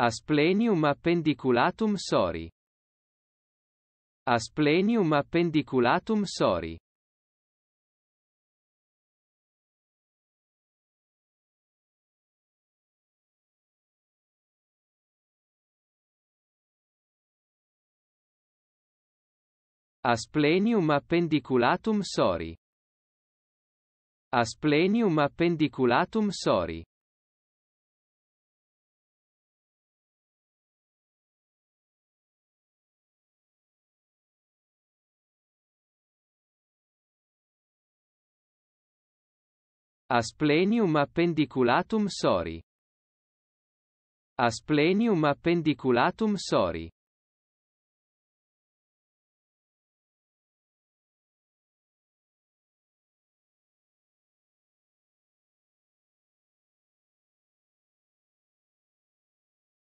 Asplenium appendiculatum sori. Asplenium appendiculatum sori. Asplenium appendiculatum sori. Asplenium appendiculatum sori. Asplenium appendiculatum sori. Asplenium appendiculatum sori.